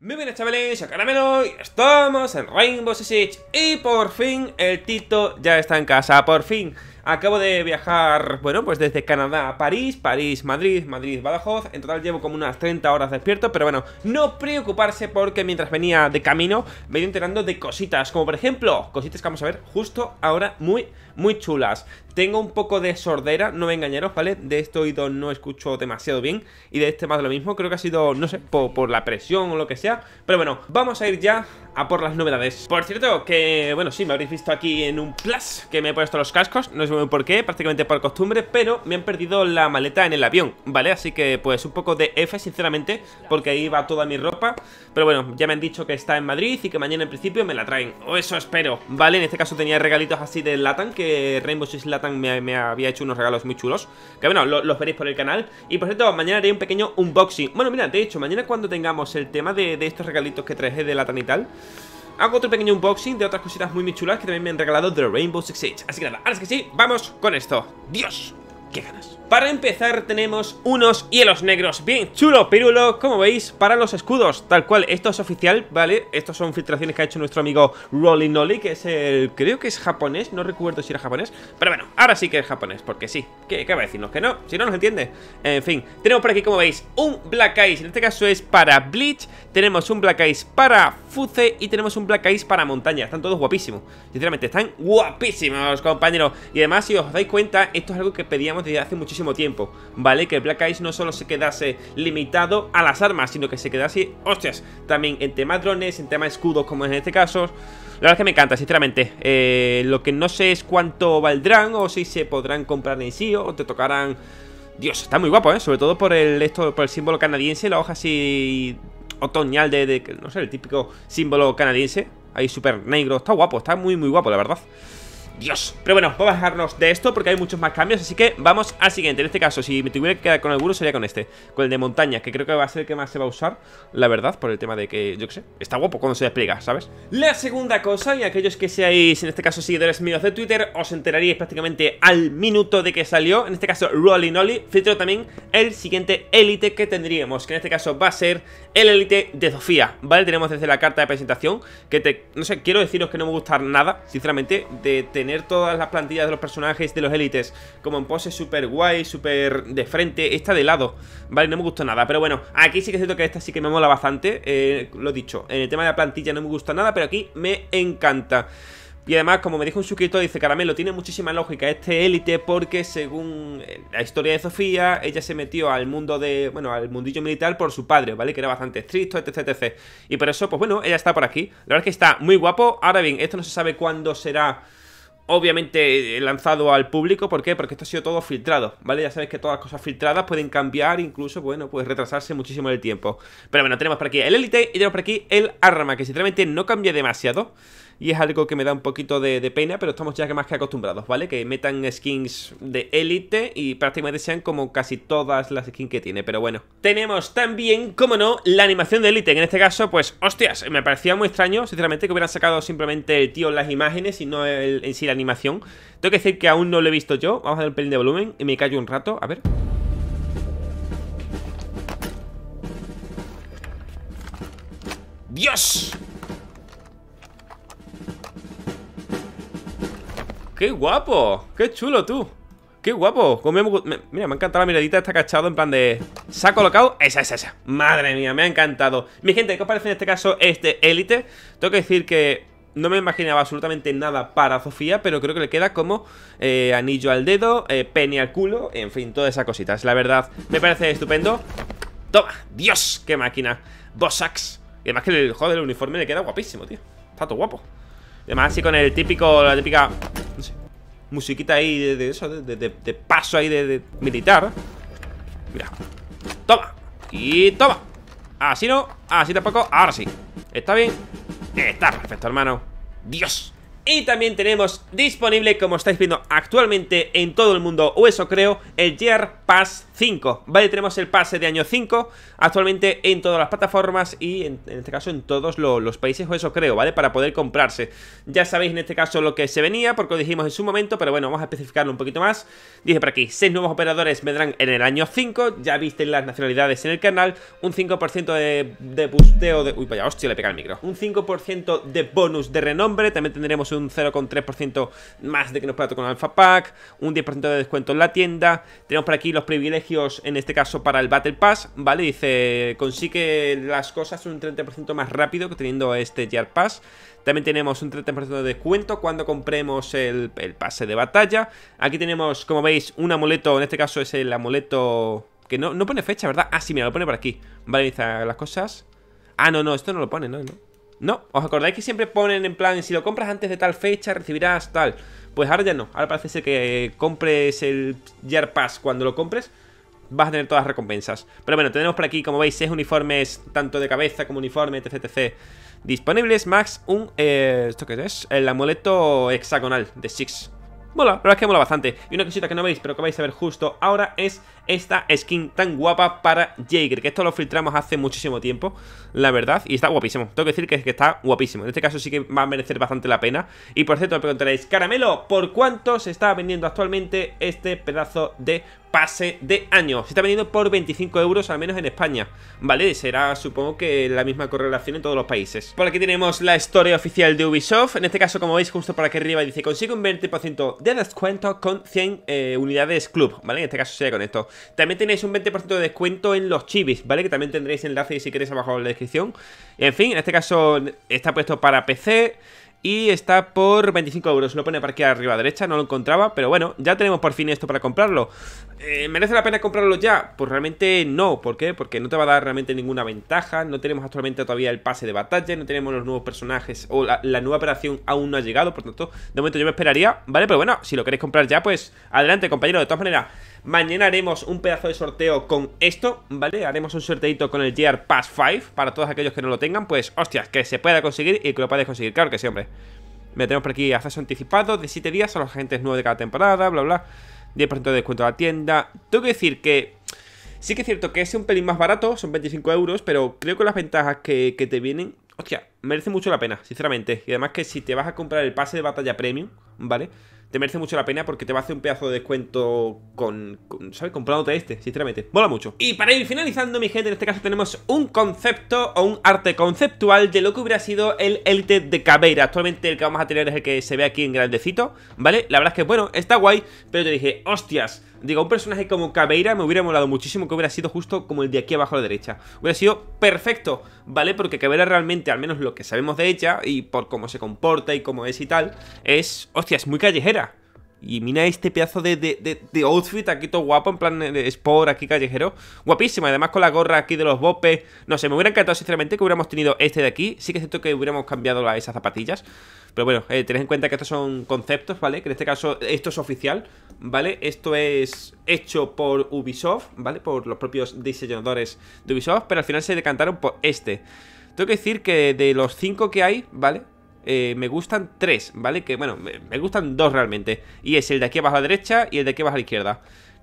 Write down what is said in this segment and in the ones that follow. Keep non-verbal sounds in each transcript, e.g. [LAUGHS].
Muy bien chavales, acá Caramelo y estamos en Rainbow Six Y por fin el Tito ya está en casa, por fin Acabo de viajar, bueno, pues desde Canadá a París, París, Madrid, Madrid, Badajoz. En total llevo como unas 30 horas despierto, pero bueno, no preocuparse porque mientras venía de camino me iba enterando de cositas, como por ejemplo, cositas que vamos a ver justo ahora muy, muy chulas. Tengo un poco de sordera, no me engañaros, ¿vale? De este oído no escucho demasiado bien y de este más lo mismo. Creo que ha sido, no sé, por, la presión o lo que sea. Pero bueno, vamos a ir ya a por las novedades. Por cierto, que bueno, sí, me habréis visto aquí en un plus que me he puesto los cascos, no sé muy por qué, prácticamente por costumbre, pero me han perdido la maleta en el avión, ¿vale? Así que pues un poco de F, sinceramente, porque ahí va toda mi ropa. Pero bueno, ya me han dicho que está en Madrid y que mañana en principio me la traen. O eso espero, ¿vale? En este caso tenía regalitos así de Latan, que Rainbow Six Latan me, había hecho unos regalos muy chulos. Que bueno, los veréis por el canal. Y por cierto, mañana haré un pequeño unboxing. Bueno, mira, de hecho, mañana cuando tengamos el tema de, estos regalitos que traje de Latan y tal... Hago otro pequeño unboxing de otras cositas muy, muy chulas que también me han regalado de Rainbow Six Siege. Así que nada, ahora es que sí, vamos con esto. ¡Dios! qué ganas. Para empezar tenemos unos hielos negros bien chulo pirulo, como veis, para los escudos, tal cual, esto es oficial, ¿vale? Estos son filtraciones que ha hecho nuestro amigo Rolling Nolly, que es el, creo que es japonés, no recuerdo si era japonés, pero bueno, ahora sí que es japonés, porque sí, ¿qué, qué va a decirnos? Que no, si no nos entiende. En fin, tenemos por aquí, como veis, un Black Ice, en este caso es para Bleach, tenemos un Black Ice para Fuce y tenemos un Black Ice para montaña. Están todos guapísimos. Sinceramente, están guapísimos, compañeros. Y además, si os dais cuenta, esto es algo que pedíamos desde hace muchísimo tiempo, ¿vale? Que el Black Ice no solo se quedase limitado a las armas, sino que se quedase, hostias, también en tema drones, en tema escudos, como en este caso... La verdad es que me encanta, sinceramente. Eh, lo que no sé es cuánto valdrán o si se podrán comprar en sí o te tocarán... Dios, está muy guapo, ¿eh? Sobre todo por el, esto, por el símbolo canadiense, la hoja así otoñal de, no sé, el típico símbolo canadiense. Ahí súper negro. Está guapo, está muy, muy guapo, la verdad. Dios Pero bueno, vamos a dejarnos de esto porque hay muchos más cambios Así que vamos al siguiente En este caso, si me tuviera que quedar con alguno sería con este Con el de montaña, que creo que va a ser el que más se va a usar La verdad, por el tema de que, yo qué sé Está guapo cuando se despliega, ¿sabes? La segunda cosa, y aquellos que seáis, en este caso, seguidores míos de Twitter Os enteraríais prácticamente al minuto de que salió En este caso, Rolling Oli. filtro también el siguiente élite que tendríamos Que en este caso va a ser el élite de Sofía ¿Vale? Tenemos desde la carta de presentación Que te, no sé, quiero deciros que no me gusta nada Sinceramente, de tener tener todas las plantillas de los personajes de los élites como en pose súper guay, súper de frente, esta de lado, ¿vale? No me gustó nada, pero bueno, aquí sí que siento que esta sí que me mola bastante, eh, lo dicho, en el tema de la plantilla no me gusta nada, pero aquí me encanta. Y además, como me dijo un suscriptor, dice Caramelo, tiene muchísima lógica este élite porque según eh, la historia de Sofía, ella se metió al mundo de, bueno, al mundillo militar por su padre, ¿vale? Que era bastante estricto, etc, etc. Y por eso, pues bueno, ella está por aquí. La verdad es que está muy guapo. Ahora bien, esto no se sabe cuándo será obviamente eh, lanzado al público. ¿Por qué? Porque esto ha sido todo filtrado, ¿vale? Ya sabéis que todas las cosas filtradas pueden cambiar, incluso, bueno, pues retrasarse muchísimo el tiempo. Pero bueno, tenemos por aquí el Elite y tenemos por aquí el Arma, que sinceramente no cambia demasiado. Y es algo que me da un poquito de, pena, pero estamos ya más que acostumbrados, ¿vale? Que metan skins de élite y prácticamente sean como casi todas las skins que tiene, pero bueno. Tenemos también, como no, la animación de élite, en este caso, pues, hostias, me parecía muy extraño, sinceramente, que hubieran sacado simplemente el tío las imágenes y no en sí la animación. Tengo que decir que aún no lo he visto yo. Vamos a dar un pelín de volumen y me callo un rato. A ver. ¡Dios! ¡Qué guapo! ¡Qué chulo tú! ¡Qué guapo! Me, mira, me ha encantado la miradita Está cachado en plan de... ¿Se ha colocado? Esa, esa, esa Madre mía, me ha encantado Mi gente, ¿qué os parece en este caso este Elite? Tengo que decir que no me imaginaba absolutamente nada para Sofía, pero creo que le queda como eh, anillo al dedo, eh, al culo, en fin, todas esas cositas. La verdad, me parece estupendo. Toma, Dios, qué máquina. Bosax. Y además que el joder, el uniforme le queda guapísimo, tío. Está todo guapo. Además, así con el típico, la típica, no sé, musiquita ahí de, eso, de, de, paso ahí de militar. Mira. Toma. Y toma. Así no, así tampoco, ahora sí. Está bien. Está perfecto, hermano. Dios. Y también tenemos disponible, como estáis viendo actualmente en todo el mundo, o eso creo, el Gear Pass 5. Vale, tenemos el pase de año 5 actualmente en todas las plataformas y en, este caso en todos los países, o eso creo, ¿vale? Para poder comprarse. Ya sabéis en este caso lo que se venía, porque lo dijimos en su momento, pero bueno, vamos a especificarlo un poquito más. Dice por aquí, 6 nuevos operadores vendrán en el año 5, ya viste las nacionalidades en el canal, un 5% de, de busteo de... Uy, vaya, hostia, le pega el micro. Un 5% de bonus de renombre, también tendremos un un 0,3% más de que nos pueda tocar un Alpha Pack, un 10% de descuento en la tienda. Tenemos por aquí los privilegios, en este caso para el Battle Pass, ¿vale? Dice, consigue las cosas un 30% más rápido que teniendo este Gear Pass. También tenemos un 30% de descuento cuando compremos el, pase de batalla. Aquí tenemos, como veis, un amuleto, en este caso es el amuleto... Que no, no pone fecha, ¿verdad? Ah, sí, mira, lo pone por aquí. Vale, dice las cosas. Ah, no, no, esto no lo pone, no, no. No, ¿os acordáis que siempre ponen en plan, si lo compras antes de tal fecha, recibirás tal? Pues ahora ya no, ahora parece ser que compres el Year Pass cuando lo compres, vas a tener todas las recompensas. Pero bueno, tenemos por aquí, como veis, seis uniformes, tanto de cabeza como uniforme, etc, etc. Disponibles, Max un, eh, ¿esto qué es? El amuleto hexagonal de Six, Mola, la verdad es que mola bastante. Y una cosita que no veis, pero que vais a ver justo ahora, es esta skin tan guapa para Jaeger, que esto lo filtramos hace muchísimo tiempo, la verdad, y está guapísimo. Tengo que decir que está guapísimo. En este caso sí que va a merecer bastante la pena. Y por cierto, me preguntaréis, Caramelo, ¿por cuánto se está vendiendo actualmente este pedazo de pase de año. Se está vendiendo por 25 euros, al menos en España. Vale, será supongo que la misma correlación en todos los países. Por aquí tenemos la historia oficial de Ubisoft. En este caso, como veis, justo por aquí arriba dice, consigue un 20% de descuento con 100 eh, unidades club, ¿vale? En este caso sería con esto. También tenéis un 20% de descuento en los chivis, ¿vale? Que también tendréis enlace si queréis abajo en la descripción. En fin, en este caso está puesto para PC... Y está por 25 euros, lo pone para aquí arriba a la derecha, no lo encontraba, pero bueno, ya tenemos por fin esto para comprarlo. Eh, ¿Merece la pena comprarlo ya? Pues realmente no, ¿por qué? Porque no te va a dar realmente ninguna ventaja, no tenemos actualmente todavía el pase de batalla, no tenemos los nuevos personajes o la, nueva operación aún no ha llegado, por tanto, de momento yo me esperaría, ¿vale? Pero bueno, si lo queréis comprar ya, pues adelante compañero, de todas maneras... Mañana haremos un pedazo de sorteo con esto, ¿vale? Haremos un sorteito con el Gear Pass 5 Para todos aquellos que no lo tengan, pues, hostias, que se pueda conseguir y que lo podáis conseguir, claro que sí, hombre Metemos por aquí acceso anticipado de 7 días a los agentes nuevos de cada temporada, bla, bla. 10% de descuento a la tienda. Tengo que decir que sí que es cierto que es un pelín más barato, son 25 euros, pero creo que las ventajas que, te vienen, hostia, merece mucho la pena, sinceramente. Y además que si te vas a comprar el pase de batalla premium, ¿vale? vale te merece mucho la pena porque te va a hacer un pedazo de descuento con, ¿sabes? Comprándote este, sinceramente. Mola mucho. Y para ir finalizando, mi gente, en este caso tenemos un concepto o un arte conceptual de lo que hubiera sido el Elite de Cabeira. Actualmente el que vamos a tener es el que se ve aquí en grandecito, ¿vale? La verdad es que, bueno, está guay, pero te dije, hostias, digo, un personaje como Cabeira me hubiera molado muchísimo que hubiera sido justo como el de aquí abajo a la derecha. Hubiera sido perfecto, ¿vale? Porque Cabeira realmente, al menos lo que sabemos de ella y por cómo se comporta y cómo es y tal, es, hostias, muy callejera. Y mira este pedazo de, de, de, outfit aquí todo guapo, en plan de sport, aquí callejero. Guapísimo, además con la gorra aquí de los bopes. No sé, me hubiera encantado sinceramente que hubiéramos tenido este de aquí. Sí que es cierto que hubiéramos cambiado esas zapatillas. Pero bueno, eh, tened en cuenta que estos son conceptos, ¿vale? Que en este caso esto es oficial, ¿vale? Esto es hecho por Ubisoft, ¿vale? Por los propios diseñadores de Ubisoft, pero al final se decantaron por este. Tengo que decir que de los cinco que hay, ¿vale? Eh, me gustan tres, ¿vale? Que bueno, me, gustan dos realmente. Y es el de aquí abajo a la derecha y el de aquí abajo a la izquierda.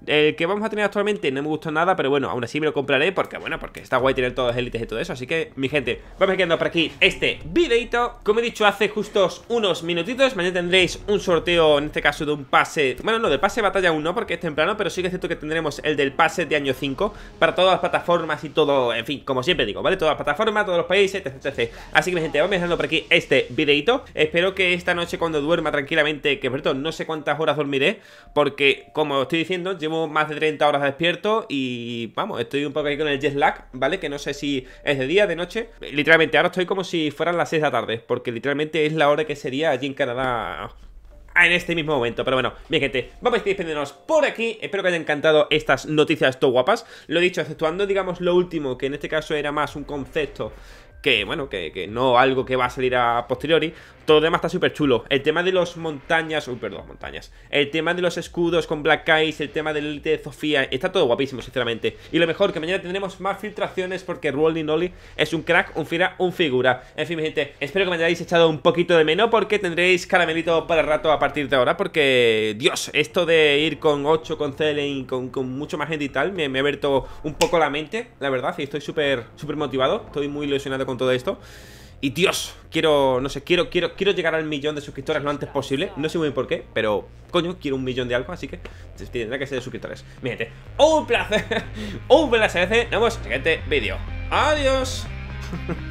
El que vamos a tener actualmente no me gustó nada, pero bueno, aún así me lo compraré porque, bueno, porque está guay tener todos los élites y todo eso. Así que, mi gente, vamos quedando por aquí este videito. Como he dicho hace justos unos minutitos, mañana tendréis un sorteo, en este caso de un pase... Bueno, no, del pase batalla 1 porque es temprano, pero sí que es cierto que tendremos el del pase de año 5 para todas las plataformas y todo, en fin, como siempre digo, ¿vale? Todas las plataformas, todos los países, etc, etc. Así que, mi gente, vamos dejando por aquí este videito. Espero que esta noche cuando duerma tranquilamente, que por cierto, no sé cuántas horas dormiré, porque, como os estoy diciendo, llevo más de 30 horas despierto y vamos, estoy un poco ahí con el jet lag, ¿vale? Que no sé si es de día, de noche. Literalmente, ahora estoy como si fueran las 6 de la tarde, porque literalmente es la hora que sería allí en Canadá ah, en este mismo momento. Pero bueno, bien gente, vamos a despedirnos por aquí. Espero que hayan encantado estas noticias todo guapas. Lo dicho, exceptuando, digamos, lo último, que en este caso era más un concepto que bueno, que, no algo que va a salir a posteriori. Todo demás está súper chulo. El tema de los montañas, uy, perdón, montañas. El tema de los escudos con Black Eyes, el tema del de Sofía, está todo guapísimo, sinceramente. Y lo mejor, que mañana tendremos más filtraciones porque Rolling Nolly es un crack, un fira, un figura. En fin, mi gente, espero que me hayáis echado un poquito de menos porque tendréis caramelito para el rato a partir de ahora porque, Dios, esto de ir con 8, con Celine con, con mucho más gente y tal, me, ha abierto un poco la mente, la verdad, y estoy súper, súper motivado. Estoy muy ilusionado con todo esto. Y Dios, quiero, no sé, quiero, quiero, quiero llegar al millón de suscriptores lo antes posible. No sé muy por qué, pero coño, quiero un millón de algo, así que tendrá que ser de suscriptores. mírate un placer, [LAUGHS] un placer. Nos vemos en el siguiente vídeo. Adiós. [LAUGHS]